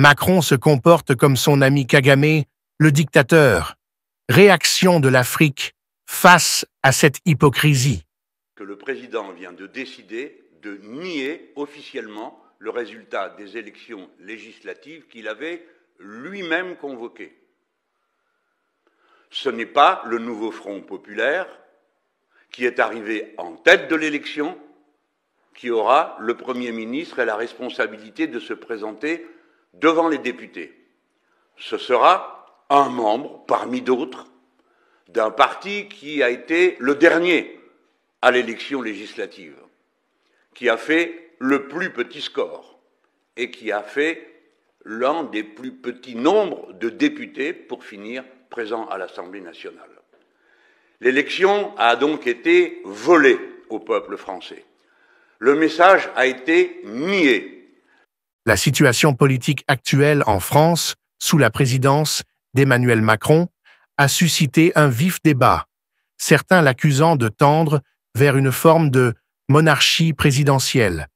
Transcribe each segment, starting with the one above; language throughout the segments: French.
Macron se comporte comme son ami Kagame, le dictateur. Réaction de l'Afrique face à cette hypocrisie. Que le président vient de décider de nier officiellement le résultat des élections législatives qu'il avait lui-même convoquées. Ce n'est pas le nouveau Front populaire qui est arrivé en tête de l'élection qui aura le Premier ministre et la responsabilité de se présenter devant les députés. Ce sera un membre parmi d'autres d'un parti qui a été le dernier à l'élection législative, qui a fait le plus petit score et qui a fait l'un des plus petits nombres de députés pour finir présent à l'Assemblée nationale. L'élection a donc été volée au peuple français. Le message a été nié la situation politique actuelle en France, sous la présidence d'Emmanuel Macron, a suscité un vif débat, certains l'accusant de tendre vers une forme de monarchie présidentielle.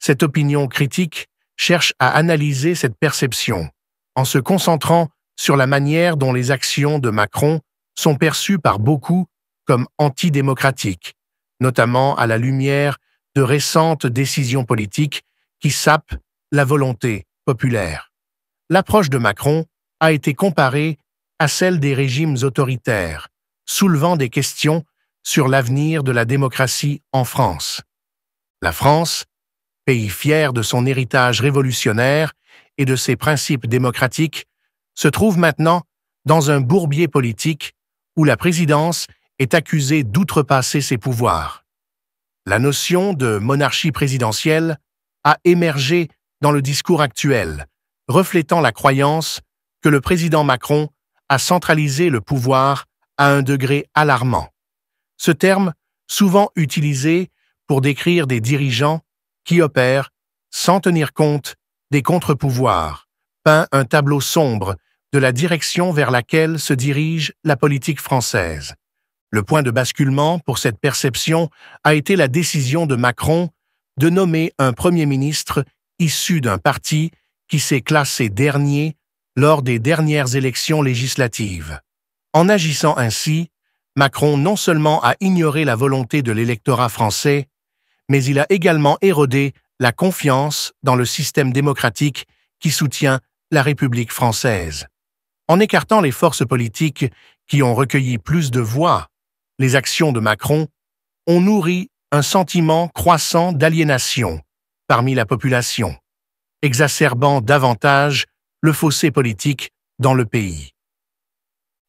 Cette opinion critique cherche à analyser cette perception, en se concentrant sur la manière dont les actions de Macron sont perçues par beaucoup comme antidémocratiques, notamment à la lumière de récentes décisions politiques qui sapent la volonté populaire. L'approche de Macron a été comparée à celle des régimes autoritaires, soulevant des questions sur l'avenir de la démocratie en France. La France, pays fier de son héritage révolutionnaire et de ses principes démocratiques, se trouve maintenant dans un bourbier politique où la présidence est accusée d'outrepasser ses pouvoirs. La notion de monarchie présidentielle a émergé dans le discours actuel, reflétant la croyance que le président Macron a centralisé le pouvoir à un degré alarmant. Ce terme, souvent utilisé pour décrire des dirigeants qui opèrent sans tenir compte des contre-pouvoirs, peint un tableau sombre de la direction vers laquelle se dirige la politique française. Le point de basculement pour cette perception a été la décision de Macron de nommer un Premier ministre issu d'un parti qui s'est classé dernier lors des dernières élections législatives. En agissant ainsi, Macron non seulement a ignoré la volonté de l'électorat français, mais il a également érodé la confiance dans le système démocratique qui soutient la République française. En écartant les forces politiques qui ont recueilli plus de voix, les actions de Macron, ont nourri un sentiment croissant d'aliénation, parmi la population, exacerbant davantage le fossé politique dans le pays.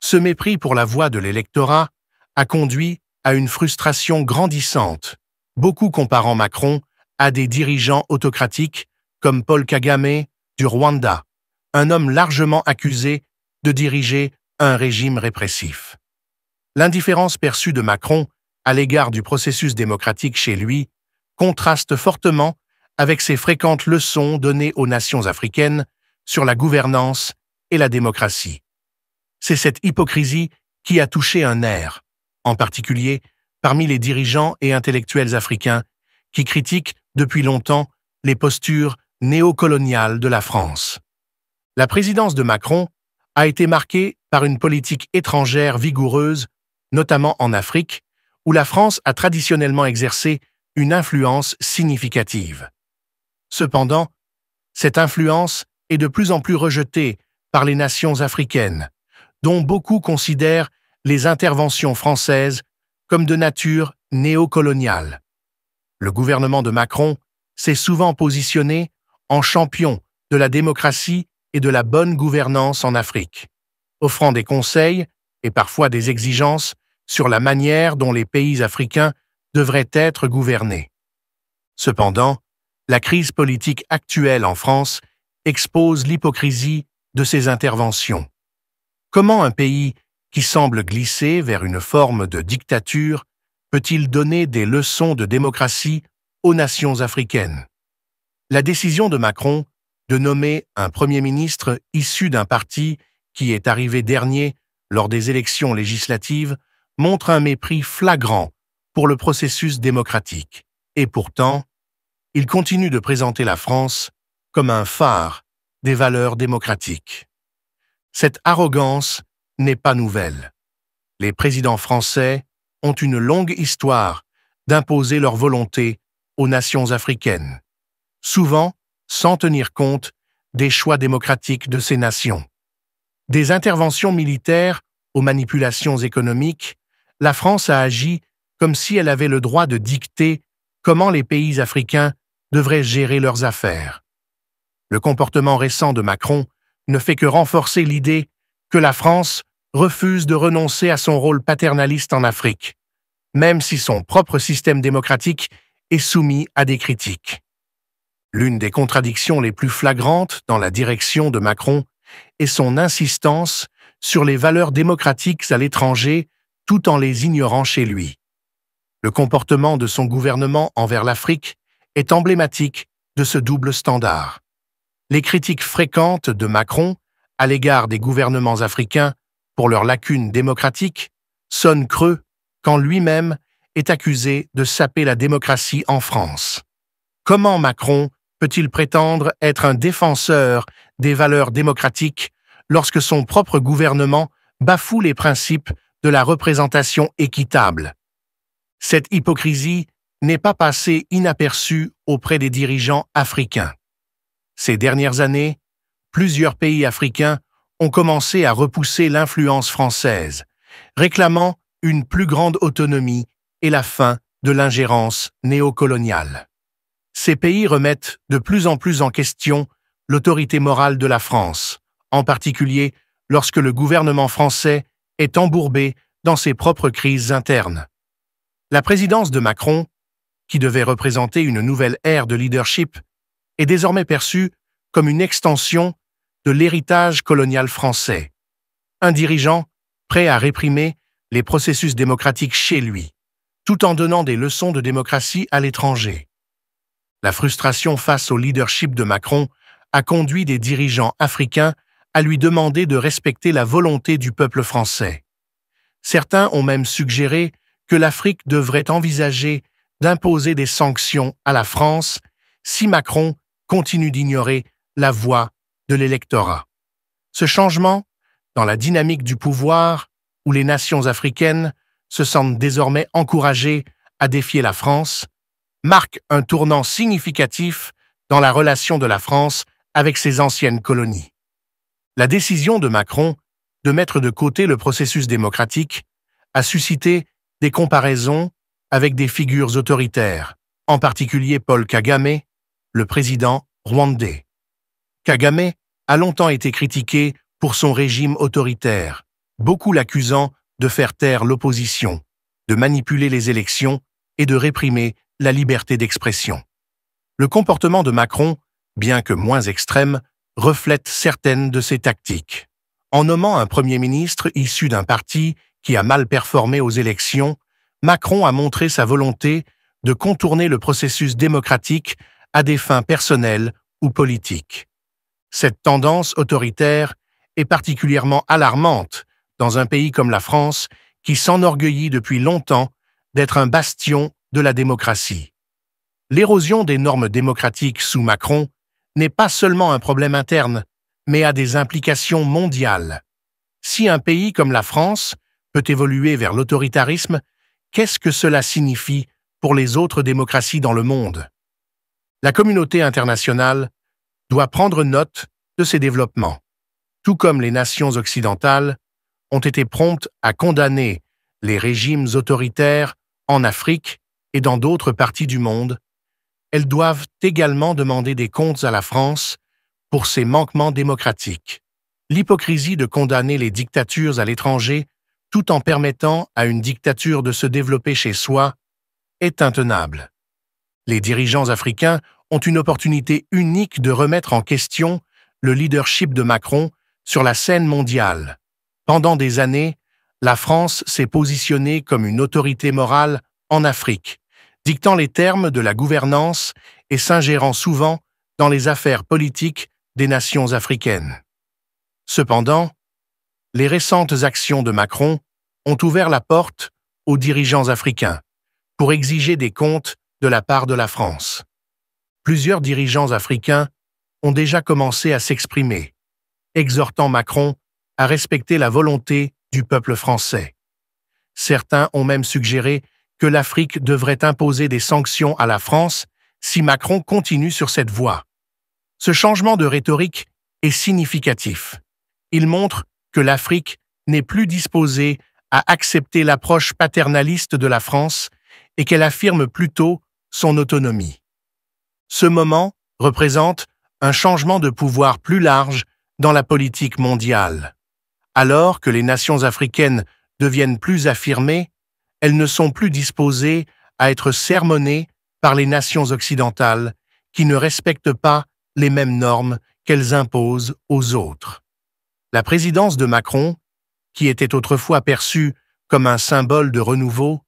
Ce mépris pour la voix de l'électorat a conduit à une frustration grandissante, beaucoup comparant Macron à des dirigeants autocratiques comme Paul Kagame du Rwanda, un homme largement accusé de diriger un régime répressif. L'indifférence perçue de Macron à l'égard du processus démocratique chez lui contraste fortement avec ses fréquentes leçons données aux nations africaines sur la gouvernance et la démocratie. C'est cette hypocrisie qui a touché un air, en particulier parmi les dirigeants et intellectuels africains qui critiquent depuis longtemps les postures néocoloniales de la France. La présidence de Macron a été marquée par une politique étrangère vigoureuse, notamment en Afrique, où la France a traditionnellement exercé une influence significative. Cependant, cette influence est de plus en plus rejetée par les nations africaines, dont beaucoup considèrent les interventions françaises comme de nature néocoloniale. Le gouvernement de Macron s'est souvent positionné en champion de la démocratie et de la bonne gouvernance en Afrique, offrant des conseils et parfois des exigences sur la manière dont les pays africains devraient être gouvernés. Cependant, la crise politique actuelle en France expose l'hypocrisie de ses interventions. Comment un pays qui semble glisser vers une forme de dictature peut-il donner des leçons de démocratie aux nations africaines La décision de Macron de nommer un Premier ministre issu d'un parti qui est arrivé dernier lors des élections législatives montre un mépris flagrant pour le processus démocratique. Et pourtant, il continue de présenter la France comme un phare des valeurs démocratiques. Cette arrogance n'est pas nouvelle. Les présidents français ont une longue histoire d'imposer leur volonté aux nations africaines, souvent sans tenir compte des choix démocratiques de ces nations. Des interventions militaires aux manipulations économiques, la France a agi comme si elle avait le droit de dicter comment les pays africains devraient gérer leurs affaires. Le comportement récent de Macron ne fait que renforcer l'idée que la France refuse de renoncer à son rôle paternaliste en Afrique, même si son propre système démocratique est soumis à des critiques. L'une des contradictions les plus flagrantes dans la direction de Macron est son insistance sur les valeurs démocratiques à l'étranger tout en les ignorant chez lui. Le comportement de son gouvernement envers l'Afrique est emblématique de ce double standard. Les critiques fréquentes de Macron à l'égard des gouvernements africains pour leurs lacunes démocratiques sonnent creux quand lui-même est accusé de saper la démocratie en France. Comment Macron peut-il prétendre être un défenseur des valeurs démocratiques lorsque son propre gouvernement bafoue les principes de la représentation équitable Cette hypocrisie n'est pas passé inaperçu auprès des dirigeants africains. Ces dernières années, plusieurs pays africains ont commencé à repousser l'influence française, réclamant une plus grande autonomie et la fin de l'ingérence néocoloniale. Ces pays remettent de plus en plus en question l'autorité morale de la France, en particulier lorsque le gouvernement français est embourbé dans ses propres crises internes. La présidence de Macron qui devait représenter une nouvelle ère de leadership, est désormais perçue comme une extension de l'héritage colonial français. Un dirigeant prêt à réprimer les processus démocratiques chez lui, tout en donnant des leçons de démocratie à l'étranger. La frustration face au leadership de Macron a conduit des dirigeants africains à lui demander de respecter la volonté du peuple français. Certains ont même suggéré que l'Afrique devrait envisager d'imposer des sanctions à la France si Macron continue d'ignorer la voix de l'électorat. Ce changement, dans la dynamique du pouvoir, où les nations africaines se sentent désormais encouragées à défier la France, marque un tournant significatif dans la relation de la France avec ses anciennes colonies. La décision de Macron de mettre de côté le processus démocratique a suscité des comparaisons avec des figures autoritaires, en particulier Paul Kagame, le président rwandais. Kagame a longtemps été critiqué pour son régime autoritaire, beaucoup l'accusant de faire taire l'opposition, de manipuler les élections et de réprimer la liberté d'expression. Le comportement de Macron, bien que moins extrême, reflète certaines de ses tactiques. En nommant un Premier ministre issu d'un parti qui a mal performé aux élections, Macron a montré sa volonté de contourner le processus démocratique à des fins personnelles ou politiques. Cette tendance autoritaire est particulièrement alarmante dans un pays comme la France qui s'enorgueillit depuis longtemps d'être un bastion de la démocratie. L'érosion des normes démocratiques sous Macron n'est pas seulement un problème interne, mais a des implications mondiales. Si un pays comme la France peut évoluer vers l'autoritarisme, qu'est-ce que cela signifie pour les autres démocraties dans le monde La communauté internationale doit prendre note de ces développements, tout comme les nations occidentales ont été promptes à condamner les régimes autoritaires en Afrique et dans d'autres parties du monde, elles doivent également demander des comptes à la France pour ses manquements démocratiques. L'hypocrisie de condamner les dictatures à l'étranger tout en permettant à une dictature de se développer chez soi, est intenable. Les dirigeants africains ont une opportunité unique de remettre en question le leadership de Macron sur la scène mondiale. Pendant des années, la France s'est positionnée comme une autorité morale en Afrique, dictant les termes de la gouvernance et s'ingérant souvent dans les affaires politiques des nations africaines. Cependant, les récentes actions de Macron ont ouvert la porte aux dirigeants africains pour exiger des comptes de la part de la France. Plusieurs dirigeants africains ont déjà commencé à s'exprimer, exhortant Macron à respecter la volonté du peuple français. Certains ont même suggéré que l'Afrique devrait imposer des sanctions à la France si Macron continue sur cette voie. Ce changement de rhétorique est significatif. Il montre que l'Afrique n'est plus disposée à accepter l'approche paternaliste de la France et qu'elle affirme plutôt son autonomie. Ce moment représente un changement de pouvoir plus large dans la politique mondiale. Alors que les nations africaines deviennent plus affirmées, elles ne sont plus disposées à être sermonnées par les nations occidentales qui ne respectent pas les mêmes normes qu'elles imposent aux autres. La présidence de Macron, qui était autrefois perçue comme un symbole de renouveau,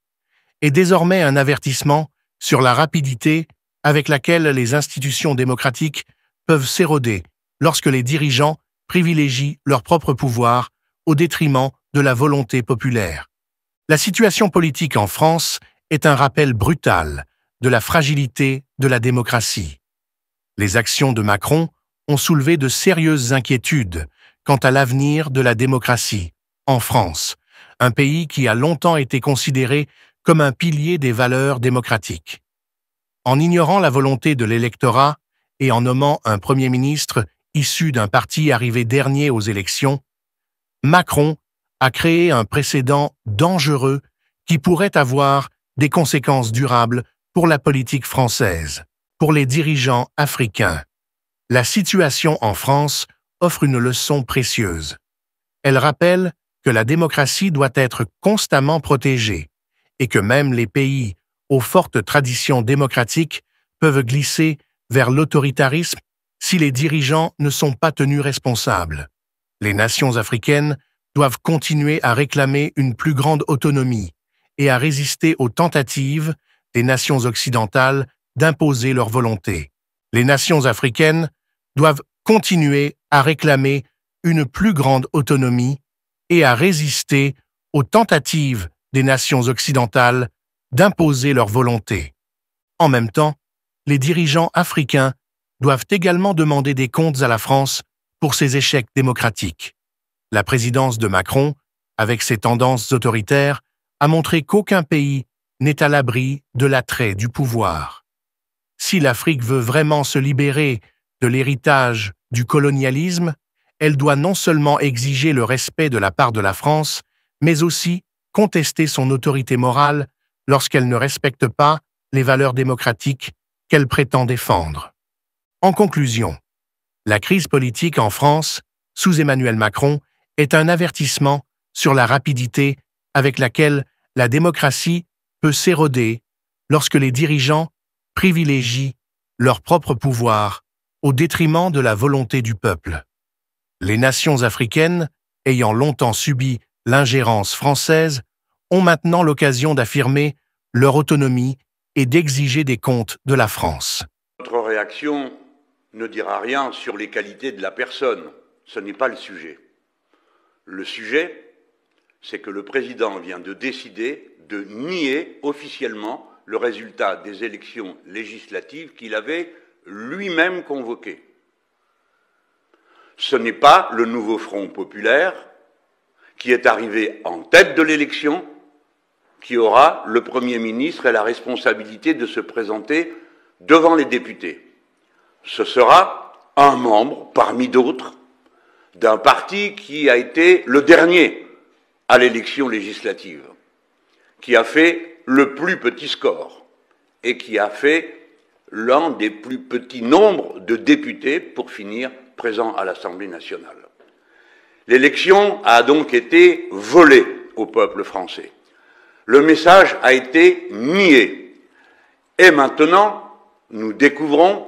est désormais un avertissement sur la rapidité avec laquelle les institutions démocratiques peuvent s'éroder lorsque les dirigeants privilégient leur propre pouvoir au détriment de la volonté populaire. La situation politique en France est un rappel brutal de la fragilité de la démocratie. Les actions de Macron ont soulevé de sérieuses inquiétudes quant à l'avenir de la démocratie en France, un pays qui a longtemps été considéré comme un pilier des valeurs démocratiques. En ignorant la volonté de l'électorat et en nommant un Premier ministre issu d'un parti arrivé dernier aux élections, Macron a créé un précédent dangereux qui pourrait avoir des conséquences durables pour la politique française, pour les dirigeants africains. La situation en France offre une leçon précieuse. Elle rappelle que la démocratie doit être constamment protégée et que même les pays aux fortes traditions démocratiques peuvent glisser vers l'autoritarisme si les dirigeants ne sont pas tenus responsables. Les nations africaines doivent continuer à réclamer une plus grande autonomie et à résister aux tentatives des nations occidentales d'imposer leur volonté. Les nations africaines doivent continuer à réclamer une plus grande autonomie et à résister aux tentatives des nations occidentales d'imposer leur volonté. En même temps, les dirigeants africains doivent également demander des comptes à la France pour ses échecs démocratiques. La présidence de Macron, avec ses tendances autoritaires, a montré qu'aucun pays n'est à l'abri de l'attrait du pouvoir. Si l'Afrique veut vraiment se libérer de l'héritage du colonialisme, elle doit non seulement exiger le respect de la part de la France, mais aussi contester son autorité morale lorsqu'elle ne respecte pas les valeurs démocratiques qu'elle prétend défendre. En conclusion, la crise politique en France, sous Emmanuel Macron, est un avertissement sur la rapidité avec laquelle la démocratie peut s'éroder lorsque les dirigeants privilégient leur propre pouvoir au détriment de la volonté du peuple. Les nations africaines, ayant longtemps subi l'ingérence française, ont maintenant l'occasion d'affirmer leur autonomie et d'exiger des comptes de la France. Notre réaction ne dira rien sur les qualités de la personne. Ce n'est pas le sujet. Le sujet, c'est que le président vient de décider de nier officiellement le résultat des élections législatives qu'il avait lui-même convoqué. Ce n'est pas le nouveau Front populaire qui est arrivé en tête de l'élection qui aura le Premier ministre et la responsabilité de se présenter devant les députés. Ce sera un membre parmi d'autres d'un parti qui a été le dernier à l'élection législative, qui a fait le plus petit score et qui a fait l'un des plus petits nombres de députés pour finir présents à l'Assemblée nationale. L'élection a donc été volée au peuple français. Le message a été nié. Et maintenant, nous découvrons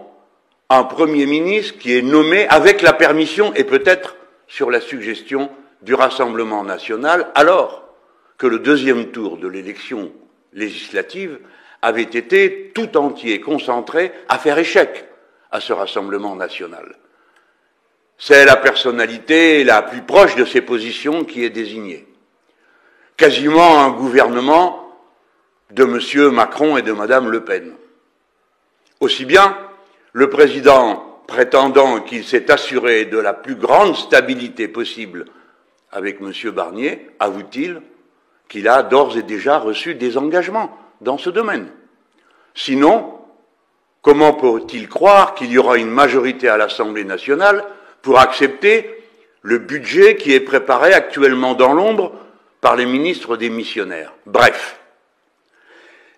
un Premier ministre qui est nommé avec la permission et peut-être sur la suggestion du Rassemblement national, alors que le deuxième tour de l'élection législative avait été tout entier concentré à faire échec à ce Rassemblement national. C'est la personnalité la plus proche de ses positions qui est désignée. Quasiment un gouvernement de M. Macron et de Mme Le Pen. Aussi bien, le président prétendant qu'il s'est assuré de la plus grande stabilité possible avec M. Barnier avoue-t-il qu'il a d'ores et déjà reçu des engagements dans ce domaine. Sinon, comment peut-il croire qu'il y aura une majorité à l'Assemblée nationale pour accepter le budget qui est préparé actuellement dans l'ombre par les ministres des missionnaires Bref,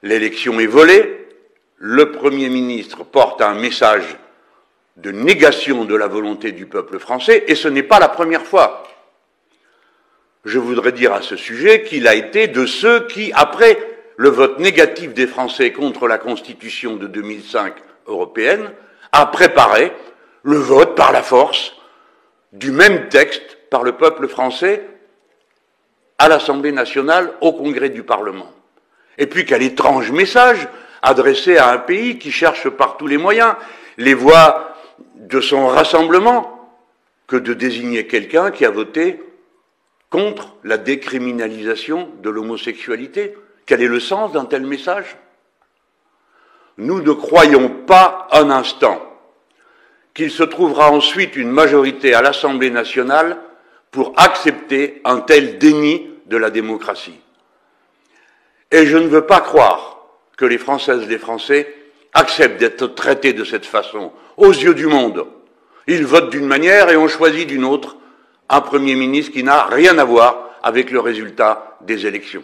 l'élection est volée, le Premier ministre porte un message de négation de la volonté du peuple français, et ce n'est pas la première fois. Je voudrais dire à ce sujet qu'il a été de ceux qui, après le vote négatif des Français contre la Constitution de 2005 européenne a préparé le vote par la force du même texte par le peuple français à l'Assemblée nationale, au Congrès du Parlement. Et puis quel étrange message adressé à un pays qui cherche par tous les moyens les voies de son rassemblement que de désigner quelqu'un qui a voté contre la décriminalisation de l'homosexualité. Quel est le sens d'un tel message Nous ne croyons pas un instant qu'il se trouvera ensuite une majorité à l'Assemblée nationale pour accepter un tel déni de la démocratie. Et je ne veux pas croire que les Françaises et les Français acceptent d'être traités de cette façon, aux yeux du monde. Ils votent d'une manière et ont choisi d'une autre un Premier ministre qui n'a rien à voir avec le résultat des élections.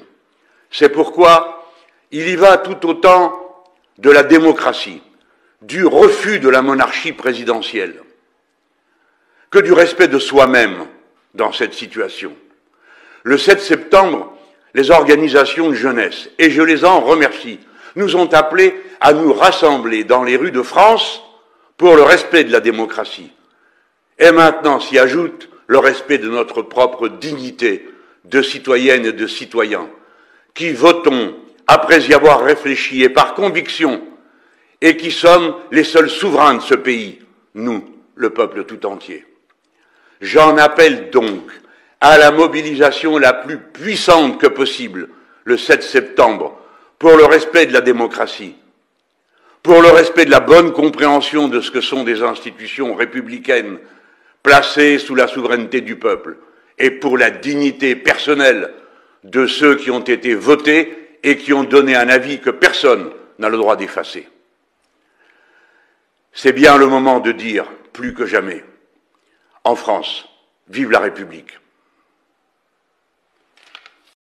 C'est pourquoi il y va tout autant de la démocratie, du refus de la monarchie présidentielle, que du respect de soi-même dans cette situation. Le 7 septembre, les organisations de jeunesse, et je les en remercie, nous ont appelés à nous rassembler dans les rues de France pour le respect de la démocratie. Et maintenant s'y ajoute le respect de notre propre dignité de citoyenne et de citoyens qui votons après y avoir réfléchi et par conviction, et qui sommes les seuls souverains de ce pays, nous, le peuple tout entier. J'en appelle donc à la mobilisation la plus puissante que possible le 7 septembre pour le respect de la démocratie, pour le respect de la bonne compréhension de ce que sont des institutions républicaines placées sous la souveraineté du peuple et pour la dignité personnelle de ceux qui ont été votés et qui ont donné un avis que personne n'a le droit d'effacer. C'est bien le moment de dire, plus que jamais, en France, vive la République.